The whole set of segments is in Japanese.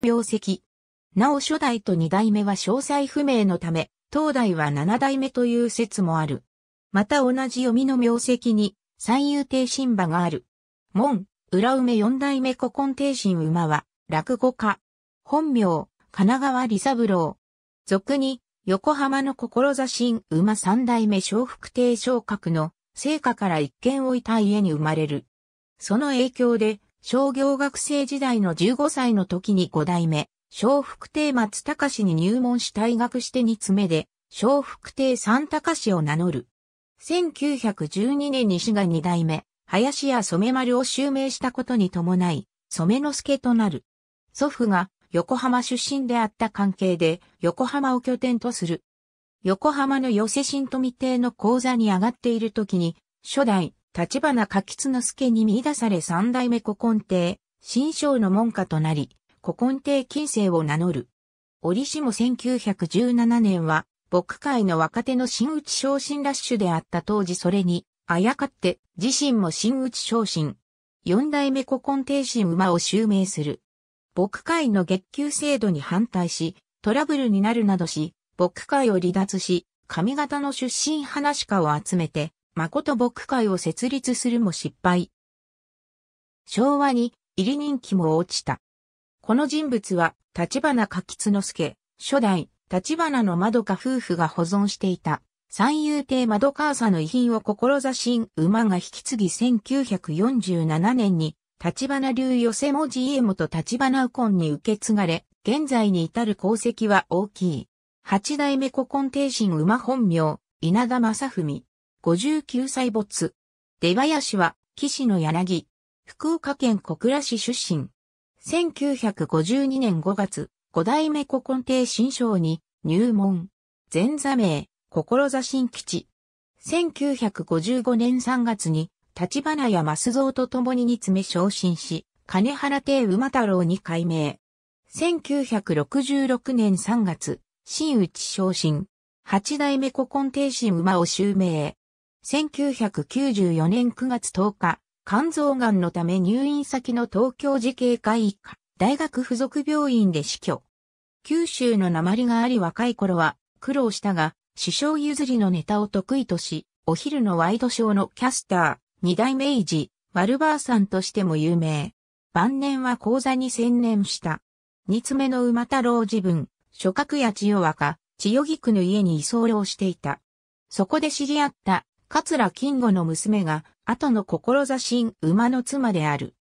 名跡。なお初代と二代目は詳細不明のため、当代は七代目という説もある。また同じ読みの名跡に、三遊亭神馬がある。門、裏梅四代目古今亭神馬は、落語家。本名、神奈川李三郎。俗に、横浜の志新馬三代目小福亭昇格の、聖火から一見置いた家に生まれる。その影響で、商業学生時代の15歳の時に5代目、小福亭松隆に入門し退学して2つ目で、小福亭三隆を名乗る。1912年に市が2代目、林家染丸を襲名したことに伴い、染之助となる。祖父が横浜出身であった関係で、横浜を拠点とする。横浜の寄せ新富邸の講座に上がっている時に、初代、立花柿津之助に見出され三代目古今亭、新章の門下となり、古今亭近世を名乗る。折しも1917年は、牧会の若手の新内昇進ラッシュであった当時それに、あやかって自身も新内昇進。四代目古今亭新馬を襲名する。牧会の月給制度に反対し、トラブルになるなどし、牧会を離脱し、上方の出身話家を集めて、誠牧会を設立するも失敗。昭和に入り人気も落ちた。この人物は、立花柿津助、初代、立花の窓か夫婦が保存していた、三遊亭窓川さの遺品を志ん。馬が引き継ぎ1947年に、立花流寄せ文字家元立花右近に受け継がれ、現在に至る功績は大きい。八代目古今帝神馬本名、稲田正文、59歳没。出林は、岸の柳。福岡県小倉市出身。1952年5月、五代目古今亭新章に入門。前座名、心新吉。1955年3月に、立花や増蔵と共に煮詰め昇進し、金原亭馬太郎に改名。1966年3月、新内昇進。八代目古今亭新馬を襲名。1994年9月10日、肝臓がんのため入院先の東京慈恵会医科大学附属病院で死去。九州の鉛があり若い頃は苦労したが、師匠譲りのネタを得意とし、お昼のワイドショーのキャスター、二代目維持、ワルバーさんとしても有名。晩年は講座に専念した。二つ目の馬太郎自分、諸角や千代若、千代菊の家に居候していた。そこで知り合った桂金吾の娘が、後の志新馬の妻である。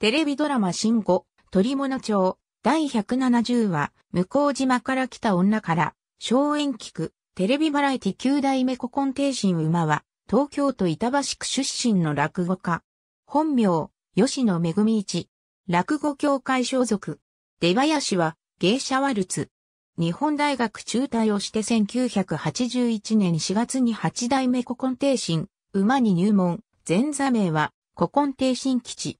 テレビドラマ新語、鳥物町、第170話、向島から来た女から、荘園菊、テレビバラエティ9代目古今帝神馬は、東京都板橋区出身の落語家。本名、吉野恵一。落語協会所属。出林は、芸者ワルツ、日本大学中退をして1981年4月に八代目古今帝神、馬に入門、前座名は古今帝神吉。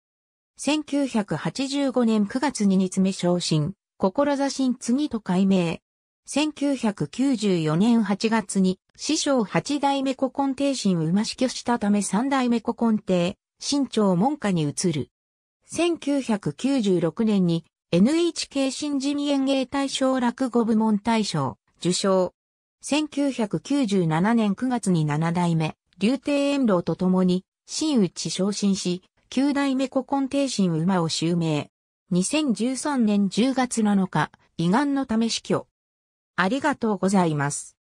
1985年9月に詰目昇進、心次と改名。1994年8月に師匠八代目古今帝神馬死去したため三代目古今帝、新朝門下に移る。1996年に NHK 新人演芸大賞落語部門大賞、受賞。1997年9月に7代目、竜亭遠老と共に、新内昇進し、9代目古今帝神馬を襲名。2013年10月7日、胃がんのため死去。ありがとうございます。